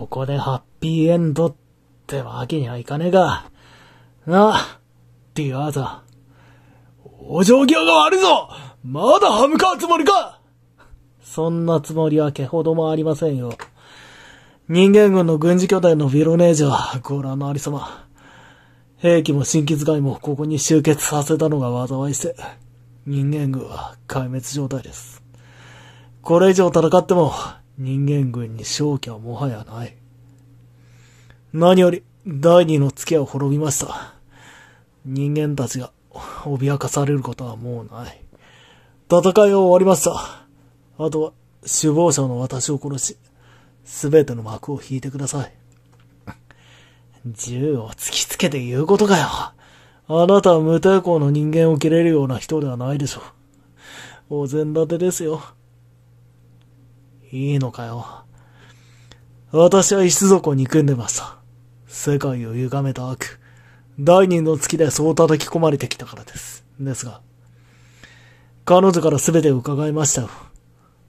ここでハッピーエンドってわけにはいかねえが。なあ、ディアーザ。お状際が悪いぞまだ歯向かうつもりかそんなつもりはけほどもありませんよ。人間軍の軍事拠点のヴィロネージはご覧のありさま。兵器も新規遣いもここに集結させたのが災いして、人間軍は壊滅状態です。これ以上戦っても人間軍に勝機はもはやない。何より、第二の月は滅びました。人間たちが脅かされることはもうない。戦いは終わりました。あとは、首謀者の私を殺し、すべての幕を引いてください。銃を突きつけて言うことかよ。あなたは無抵抗の人間を切れるような人ではないでしょう。お膳立てですよ。いいのかよ。私は一族を憎んでました。世界を歪めた悪。第二の月でそう叩き込まれてきたからです。ですが、彼女から全てを伺いましたよ。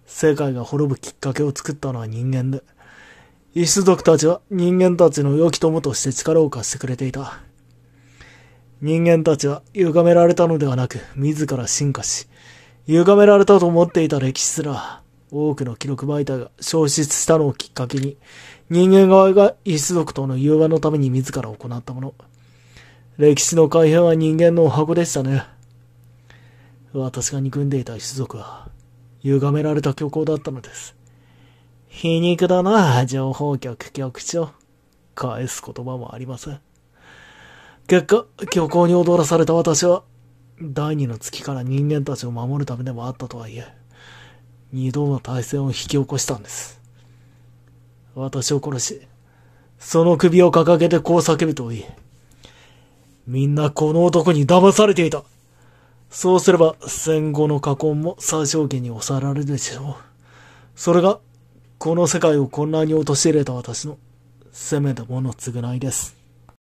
世界が滅ぶきっかけを作ったのは人間で、一族たちは人間たちの良き友として力を貸してくれていた。人間たちは歪められたのではなく、自ら進化し、歪められたと思っていた歴史すら、多くの記録媒体が消失したのをきっかけに、人間側が一族との融和のために自ら行ったもの。歴史の改変は人間のお箱でしたね。私が憎んでいた一族は、歪められた虚構だったのです。皮肉だな、情報局局長。返す言葉もありません。結果、虚構に踊らされた私は、第二の月から人間たちを守るためでもあったとはいえ、二度の対戦を引き起こしたんです。私を殺し、その首を掲げてこう叫ぶといい。みんなこの男に騙されていた。そうすれば戦後の禍根も最小限に抑えられるでしょう。それが、この世界を混乱に陥れた私の、せめたもの償いです。